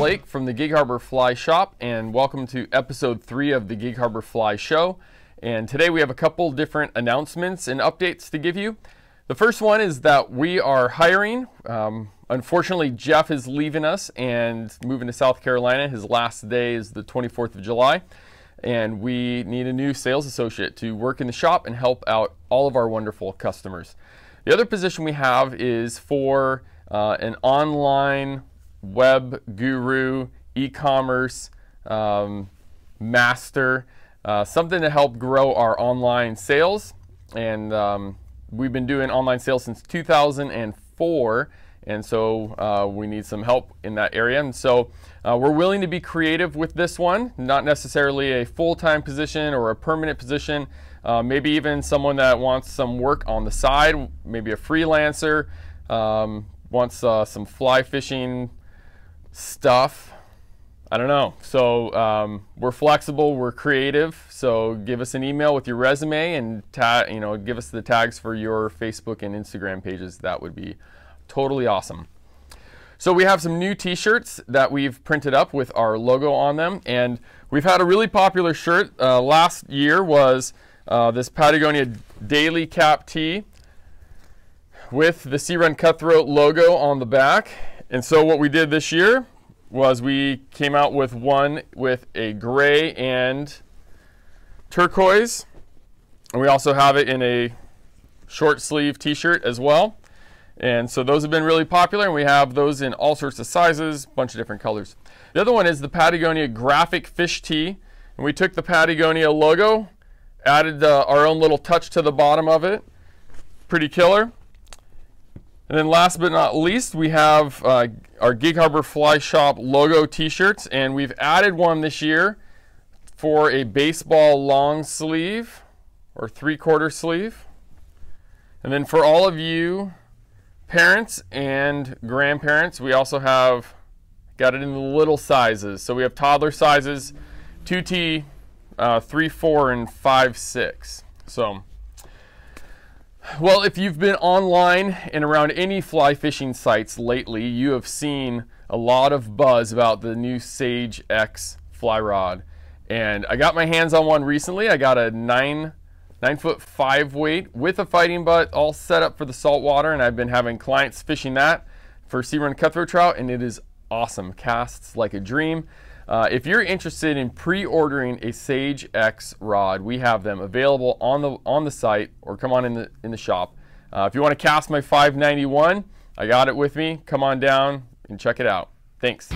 Blake from the Gig Harbor Fly Shop, and welcome to episode three of the Gig Harbor Fly Show. And today we have a couple different announcements and updates to give you. The first one is that we are hiring. Um, unfortunately, Jeff is leaving us and moving to South Carolina. His last day is the 24th of July, and we need a new sales associate to work in the shop and help out all of our wonderful customers. The other position we have is for uh, an online web guru, e-commerce um, master, uh, something to help grow our online sales. And um, we've been doing online sales since 2004. And so uh, we need some help in that area. And so uh, we're willing to be creative with this one, not necessarily a full-time position or a permanent position, uh, maybe even someone that wants some work on the side, maybe a freelancer, um, wants uh, some fly fishing stuff. I don't know. So um, we're flexible, we're creative. So give us an email with your resume and you know give us the tags for your Facebook and Instagram pages. That would be totally awesome. So we have some new t-shirts that we've printed up with our logo on them. And we've had a really popular shirt. Uh, last year was uh, this Patagonia Daily Cap tee with the Sea Run Cutthroat logo on the back. And so what we did this year was we came out with one with a gray and turquoise. And we also have it in a short sleeve t-shirt as well. And so those have been really popular and we have those in all sorts of sizes, bunch of different colors. The other one is the Patagonia Graphic Fish Tee. And we took the Patagonia logo, added uh, our own little touch to the bottom of it. Pretty killer. And then last but not least, we have uh, our Gig Harbor Fly Shop logo t-shirts, and we've added one this year for a baseball long sleeve or three-quarter sleeve. And then for all of you parents and grandparents, we also have got it in the little sizes. So we have toddler sizes, 2T, uh, 3, 4, and 5, 6. So well, if you've been online and around any fly fishing sites lately, you have seen a lot of buzz about the new Sage X fly rod. And I got my hands on one recently. I got a nine, nine foot five weight with a fighting butt all set up for the saltwater. And I've been having clients fishing that for sea run cutthroat trout and it is awesome. Casts like a dream. Uh, if you're interested in pre-ordering a Sage X rod, we have them available on the on the site or come on in the in the shop. Uh, if you want to cast my 591, I got it with me. Come on down and check it out. Thanks.